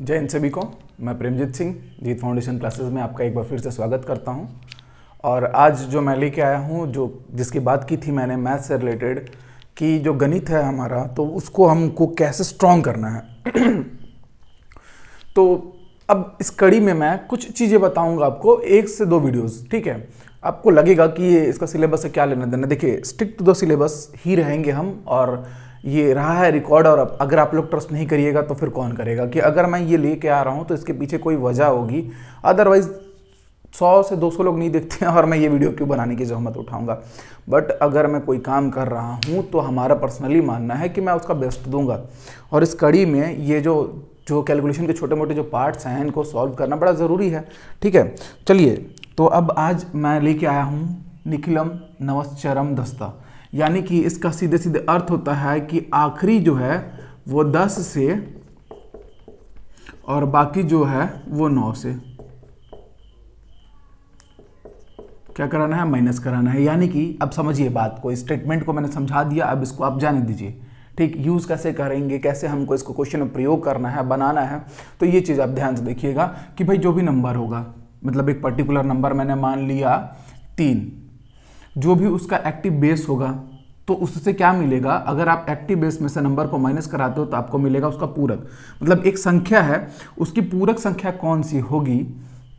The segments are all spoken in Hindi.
जय इन सभी को मैं प्रेमजीत सिंह जीत फाउंडेशन क्लासेस में आपका एक बार फिर से स्वागत करता हूं और आज जो मैं लेके आया हूं जो जिसकी बात की थी मैंने मैथ से रिलेटेड कि जो गणित है हमारा तो उसको हमको कैसे स्ट्रॉन्ग करना है तो अब इस कड़ी में मैं कुछ चीज़ें बताऊंगा आपको एक से दो वीडियोस ठीक है आपको लगेगा कि ये इसका सिलेबस से क्या लेना देना देखिए स्टिक टू द सिलेबस ही रहेंगे हम और ये रहा है रिकॉर्ड और अब अगर आप लोग ट्रस्ट नहीं करिएगा तो फिर कौन करेगा कि अगर मैं ये लेके आ रहा हूँ तो इसके पीछे कोई वजह होगी अदरवाइज़ सौ से दो सौ लोग नहीं देखते हैं और मैं ये वीडियो क्यों बनाने की जहमत उठाऊंगा बट अगर मैं कोई काम कर रहा हूँ तो हमारा पर्सनली मानना है कि मैं उसका बेस्ट दूंगा और इस कड़ी में ये जो जो कैलकुलेशन के छोटे मोटे जो पार्ट्स हैं इनको सॉल्व करना बड़ा ज़रूरी है ठीक है चलिए तो अब आज मैं लेके आया हूँ निखिलम नवस्चरम दस्ता यानी कि इसका सीधे सीधे अर्थ होता है कि आखिरी जो है वो दस से और बाकी जो है वो नौ से क्या कराना है माइनस कराना है यानी कि अब समझिए बात को स्टेटमेंट को मैंने समझा दिया अब इसको आप जाने दीजिए ठीक यूज़ कैसे करेंगे कैसे हमको इसको क्वेश्चन में प्रयोग करना है बनाना है तो ये चीज़ आप ध्यान से देखिएगा कि भाई जो भी नंबर होगा मतलब एक पर्टिकुलर नंबर मैंने मान लिया तीन जो भी उसका एक्टिव बेस होगा तो उससे क्या मिलेगा अगर आप एक्टिव बेस में से नंबर को माइनस कराते हो तो आपको मिलेगा उसका पूरक मतलब एक संख्या है उसकी पूरक संख्या कौन सी होगी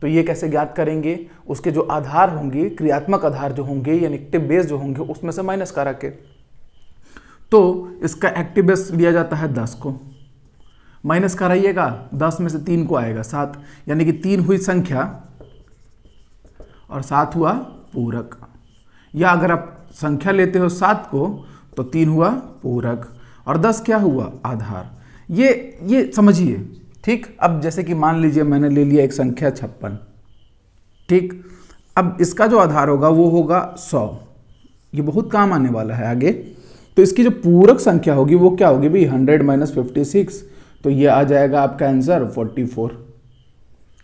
तो ये कैसे ज्ञात करेंगे उसके जो आधार होंगे क्रियात्मक आधार जो होंगे या एक्टिव बेस जो होंगे उसमें से माइनस करा के तो इसका एक्टिव बेस लिया जाता है दस को माइनस कराइएगा दस में से तीन को आएगा सात यानी कि तीन हुई संख्या और सात हुआ पूरक या अगर आप संख्या लेते हो सात को तो तीन हुआ पूरक और दस क्या हुआ आधार ये ये समझिए ठीक अब जैसे कि मान लीजिए मैंने ले लिया एक संख्या छप्पन ठीक अब इसका जो आधार होगा वो होगा सौ ये बहुत काम आने वाला है आगे तो इसकी जो पूरक संख्या होगी वो क्या होगी भाई हंड्रेड माइनस फिफ्टी सिक्स तो ये आ जाएगा आपका आंसर फोर्टी फोर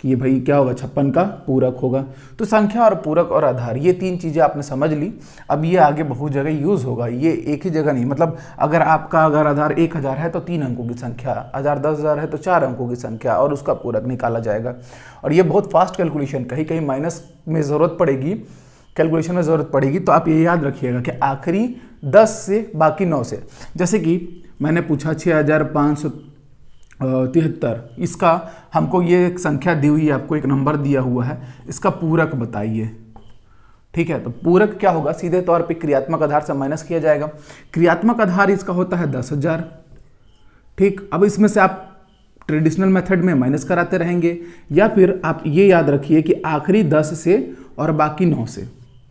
कि ये भाई क्या होगा छप्पन का पूरक होगा तो संख्या और पूरक और आधार ये तीन चीज़ें आपने समझ ली अब ये आगे बहुत जगह यूज़ होगा ये एक ही जगह नहीं मतलब अगर आपका अगर आधार एक हज़ार है तो तीन अंकों की संख्या आधार दस हज़ार है तो चार अंकों की संख्या और उसका पूरक निकाला जाएगा और ये बहुत फास्ट कैलकुलेशन कहीं कहीं माइनस में ज़रूरत पड़ेगी कैलकुलेशन में ज़रूरत पड़ेगी तो आप ये याद रखिएगा कि आखिरी दस से बाकी नौ से जैसे कि मैंने पूछा छः हज़ार पाँच सौ तिहत्तर इसका हमको ये एक संख्या दी हुई है आपको एक नंबर दिया हुआ है इसका पूरक बताइए ठीक है तो पूरक क्या होगा सीधे तौर पे क्रियात्मक आधार से माइनस किया जाएगा क्रियात्मक आधार इसका होता है दस हज़ार ठीक अब इसमें से आप ट्रेडिशनल मेथड में माइनस कराते रहेंगे या फिर आप ये याद रखिए कि आखिरी दस से और बाकी नौ से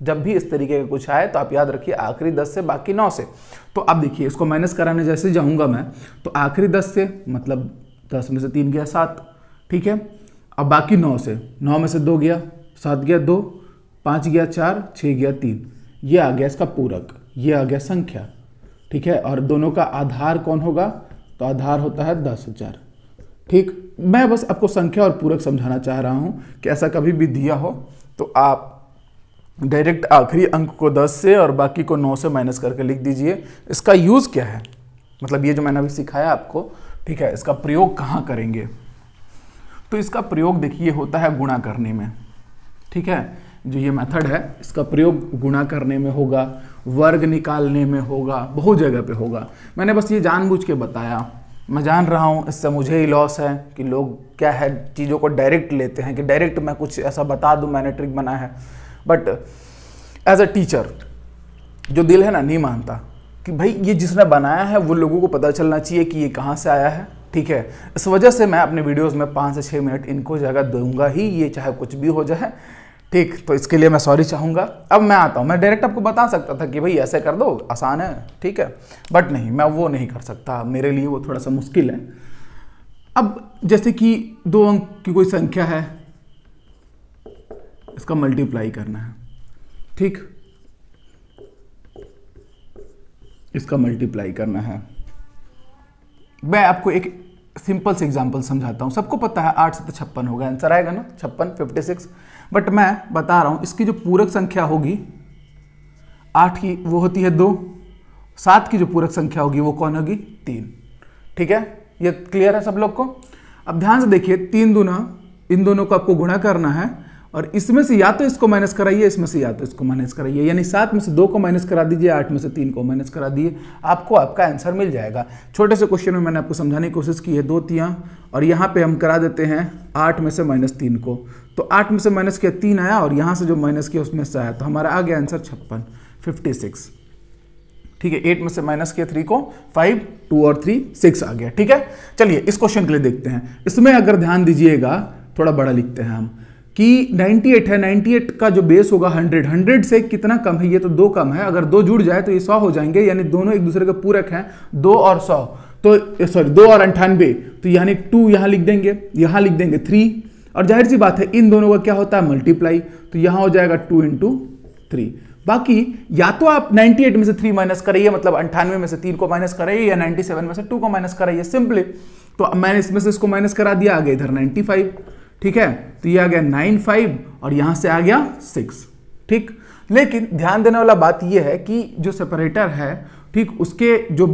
जब भी इस तरीके का कुछ आए तो आप याद रखिए आखिरी दस से बाकी नौ से तो अब देखिए इसको माइनस कराने जैसे जाऊँगा मैं तो आखिरी दस से मतलब दस में से तीन गया सात ठीक है अब बाकी नौ से नौ में से दो गया सात गया दो पाँच गया चार छः गया तीन ये आ गया इसका पूरक ये आ गया संख्या ठीक है और दोनों का आधार कौन होगा तो आधार होता है दस हजार ठीक मैं बस आपको संख्या और पूरक समझाना चाह रहा हूँ कि ऐसा कभी भी दिया हो तो आप डायरेक्ट आखिरी अंक को 10 से और बाकी को 9 से माइनस करके लिख दीजिए इसका यूज़ क्या है मतलब ये जो मैंने अभी सिखाया आपको ठीक है इसका प्रयोग कहाँ करेंगे तो इसका प्रयोग देखिए होता है गुणा करने में ठीक है जो ये मेथड है इसका प्रयोग गुणा करने में होगा वर्ग निकालने में होगा बहुत जगह पे होगा मैंने बस ये जानबूझ के बताया मैं जान रहा हूँ इससे मुझे ही लॉस है कि लोग क्या है चीज़ों को डायरेक्ट लेते हैं कि डायरेक्ट मैं कुछ ऐसा बता दूँ मैंने ट्रिक बना है बट एज अ टीचर जो दिल है ना नहीं मानता कि भाई ये जिसने बनाया है वो लोगों को पता चलना चाहिए कि ये कहाँ से आया है ठीक है इस वजह से मैं अपने वीडियोस में पाँच से छः मिनट इनको जगह दूंगा ही ये चाहे कुछ भी हो जाए ठीक तो इसके लिए मैं सॉरी चाहूँगा अब मैं आता हूँ मैं डायरेक्ट आपको बता सकता था कि भाई ऐसे कर दो आसान है ठीक है बट नहीं मैं वो नहीं कर सकता मेरे लिए वो थोड़ा सा मुश्किल है अब जैसे कि दो अंक की कोई संख्या है इसका मल्टीप्लाई करना है ठीक इसका मल्टीप्लाई करना है मैं आपको एक सिंपल से एग्जांपल समझाता हूं सबको पता है आठ से तो छप्पन होगा आंसर आएगा ना छप्पन फिफ्टी सिक्स बट मैं बता रहा हूं इसकी जो पूरक संख्या होगी आठ की वो होती है दो सात की जो पूरक संख्या होगी वो कौन होगी तीन ठीक है ये क्लियर है सब लोग को अब ध्यान से देखिए तीन दोनों इन दोनों को आपको गुणा करना है और इसमें से या तो इसको माइनस कराइए इसमें से या तो इसको माइनस कराइए यानी सात में से दो को माइनस करा दीजिए आठ में से तीन को माइनस करा दिए आपको आपका आंसर मिल जाएगा छोटे से क्वेश्चन में मैंने आपको समझाने की कोशिश की है दो तियाँ और यहाँ पे हम करा देते हैं आठ में से माइनस तीन को तो आठ में से माइनस किया तीन आया और यहाँ से जो माइनस किया उसमें से आया तो हमारा आ गया आंसर छप्पन फिफ्टी सिक्स ठीक है एट में से माइनस किया थ्री को फाइव टू और थ्री सिक्स आ गया ठीक है चलिए इस क्वेश्चन के लिए देखते हैं इसमें अगर ध्यान दीजिएगा थोड़ा बड़ा लिखते हैं हम कि 98 है 98 का जो बेस होगा 100 100 से कितना कम है ये तो दो कम है अगर दो जुड़ जाए तो ये सौ हो जाएंगे यानी दोनों एक दूसरे के पूरक हैं दो और सौ तो सॉरी दो और अंठानवे तो यानी टू यहाँ लिख देंगे यहाँ लिख देंगे थ्री और जाहिर सी बात है इन दोनों का क्या होता है मल्टीप्लाई तो यहाँ हो जाएगा टू इंटू थ्री बाकी या तो आप 98 में से थ्री माइनस कराइए मतलब अंठानवे में से तीन को माइनस कराइए या 97 में से टू को माइनस कराइए सिंपली तो मैंने इसमें से इसको माइनस करा दिया गया इधर 95 ठीक है तो ये आ गया नाइन फाइव और यहां से आ गया सिक्स ठीक लेकिन ध्यान देने वाला बात यह है कि जो सेपरेटर है ठीक उसके जो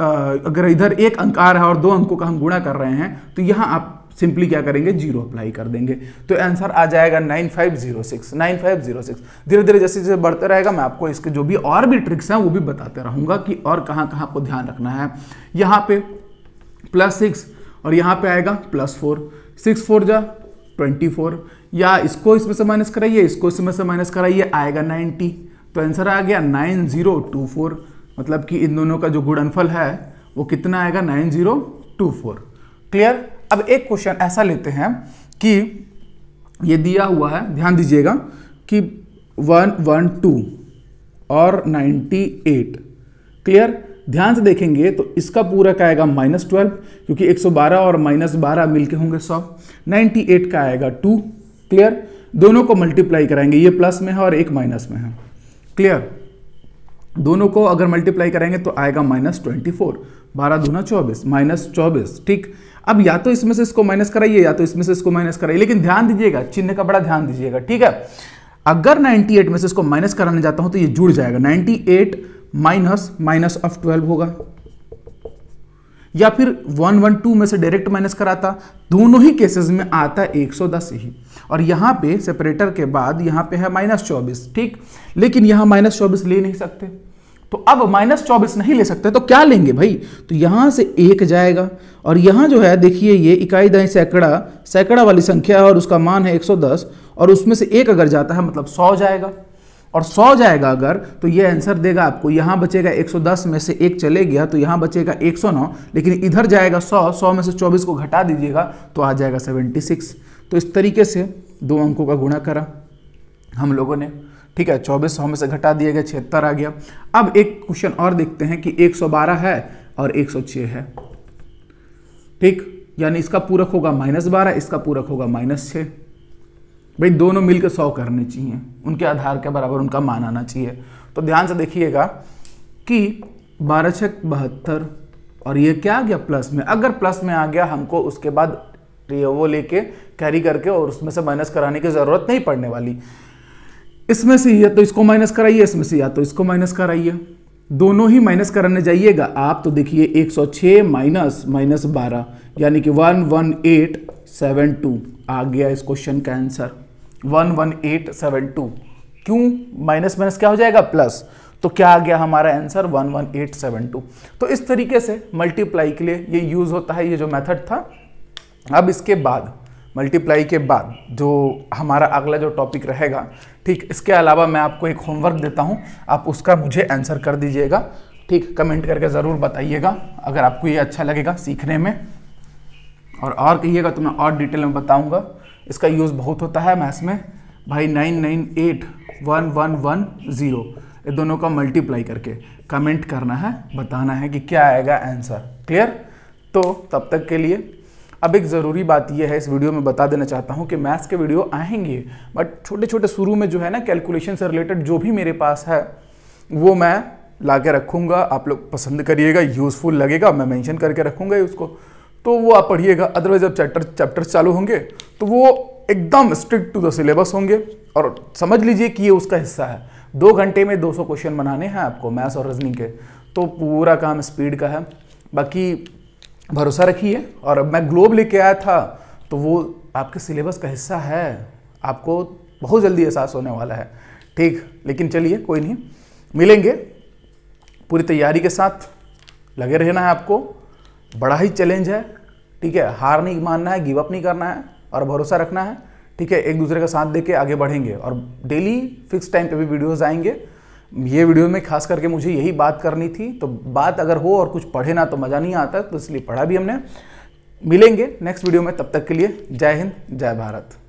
आ, अगर इधर एक अंक आ रहा है और दो अंकों का हम गुणा कर रहे हैं तो यहां आप सिंपली क्या करेंगे जीरो अप्लाई कर देंगे तो आंसर आ जाएगा nine five zero six nine five zero six धीरे धीरे जैसे जैसे बढ़ते रहेगा मैं आपको इसके जो भी और भी ट्रिक्स हैं वो भी बताते रहूंगा कि और कहाँ कहाँ आपको ध्यान रखना है यहाँ पे प्लस सिक्स और यहाँ पे आएगा प्लस फोर सिक्स फोर जा ट्वेंटी फोर या इसको इसमें से माइनस कराइए इसको इसमें से माइनस कराइए आएगा नाइन्टी तो आंसर आ गया नाइन जीरो टू फोर मतलब कि इन दोनों का जो गुणनफल है वो कितना आएगा nine zero two four clear अब एक क्वेश्चन ऐसा लेते हैं कि ये दिया हुआ है ध्यान दीजिएगा कि वन वन टू और नाइन्टी एट क्लियर ध्यान से देखेंगे तो इसका पूरा का आएगा माइनस ट्वेल्व क्योंकि 112 और माइनस बारह मिलकर होंगे सौ 98 का आएगा टू क्लियर दोनों को मल्टीप्लाई कराएंगे ये प्लस में है और एक माइनस में है क्लियर दोनों को अगर मल्टीप्लाई करेंगे तो आएगा माइनस ट्वेंटी फोर बारह दूना चौबीस माइनस चौबीस ठीक अब या तो इसमें से इसको माइनस कराइए या तो इसमें से इसको माइनस कराइए लेकिन ध्यान दीजिएगा चिन्ह का बड़ा ध्यान दीजिएगा ठीक है अगर 98 में से इसको माइनस कराने जाता हूं तो ये जुड़ जाएगा 98 माइनस माइनस ऑफ ट्वेल्व होगा या फिर वन वन टू में से डायरेक्ट माइनस कराता दोनों ही केसेस में आता है एक सौ दस ही और यहां पे सेपरेटर के बाद यहां पे है माइनस चौबीस ठीक लेकिन यहां माइनस चौबीस ले नहीं सकते तो अब माइनस चौबीस नहीं ले सकते तो क्या लेंगे भाई तो यहां से एक जाएगा और यहां जो है देखिए ये इकाई दाई सैकड़ा सैकड़ा वाली संख्या है और उसका मान है दस और उसमें से एक अगर जाता है मतलब सौ जाएगा और 100 जाएगा अगर तो ये आंसर देगा आपको यहाँ बचेगा 110 में से एक चले गया तो यहाँ बचेगा 109 लेकिन इधर जाएगा 100 100 में से 24 को घटा दीजिएगा तो आ जाएगा 76 तो इस तरीके से दो अंकों का गुणा करा हम लोगों ने ठीक है चौबीस सौ में से घटा दिया गया छिहत्तर आ गया अब एक क्वेश्चन और देखते हैं कि एक है और एक है ठीक यानी इसका पूरक होगा माइनस बारह इसका पूरक होगा माइनस भाई दोनों मिलकर सौ करने चाहिए उनके आधार के बराबर उनका मान आना चाहिए तो ध्यान से देखिएगा कि बारह छः बहत्तर और ये क्या आ गया प्लस में अगर प्लस में आ गया हमको उसके बाद वो लेके कैरी करके और उसमें से माइनस कराने की ज़रूरत नहीं पड़ने वाली इसमें से या तो इसको माइनस कराइए इसमें से या तो इसको माइनस कराइए दोनों ही माइनस कराने जाइएगा आप तो देखिए 106 माइनस माइनस बारह यानी कि one one eight seven two आ गया इस क्वेश्चन का answer one one eight seven two क्यों माइनस माइनस क्या हो जाएगा प्लस तो क्या आ गया हमारा answer one one eight seven two तो इस तरीके से मल्टीप्लाई के लिए ये यूज़ होता है ये जो मेथड था अब इसके बाद मल्टीप्लाई के बाद जो हमारा अगला जो टॉपिक रहेगा ठीक इसके अलावा मैं आपको एक होमवर्क देता हूँ आप उसका मुझे आंसर कर दीजिएगा ठीक कमेंट करके ज़रूर बताइएगा अगर आपको ये अच्छा लगेगा सीखने में और और कहिएगा तो मैं और डिटेल में बताऊँगा इसका यूज़ बहुत होता है मैथ्स में भाई nine nine eight one one one zero ये दोनों का मल्टीप्लाई करके कमेंट करना है बताना है कि क्या आएगा आंसर क्लियर तो तब तक के लिए अब एक ज़रूरी बात यह है इस वीडियो में बता देना चाहता हूँ कि मैथ्स के वीडियो आएंगे बट छोटे छोटे शुरू में जो है ना कैलकुलेशन से रिलेटेड जो भी मेरे पास है वो मैं ला के रखूँगा आप लोग पसंद करिएगा यूज़फुल लगेगा मैं मेंशन करके रखूँगा उसको तो वो आप पढ़िएगा अदरवाइज जब चैप्टर चैप्टर्स चालू होंगे तो वो एकदम स्ट्रिक्ट टू द सिलेबस होंगे और समझ लीजिए कि ये उसका हिस्सा है दो घंटे में 200 क्वेश्चन बनाने हैं आपको मैथ्स और रजनी के तो पूरा काम स्पीड का है बाकी भरोसा रखिए और मैं ग्लोब लेके आया था तो वो आपके सिलेबस का हिस्सा है आपको बहुत जल्दी एहसास होने वाला है ठीक लेकिन चलिए कोई नहीं मिलेंगे पूरी तैयारी के साथ लगे रहना है आपको बड़ा ही चैलेंज है ठीक है हार नहीं मानना है गिव अप नहीं करना है और भरोसा रखना है ठीक है एक दूसरे का साथ दे के आगे बढ़ेंगे और डेली फिक्स टाइम पे भी वीडियोज़ आएंगे ये वीडियो में खास करके मुझे यही बात करनी थी तो बात अगर हो और कुछ पढ़े ना तो मज़ा नहीं आता तो इसलिए पढ़ा भी हमने मिलेंगे नेक्स्ट वीडियो में तब तक के लिए जय हिंद जय भारत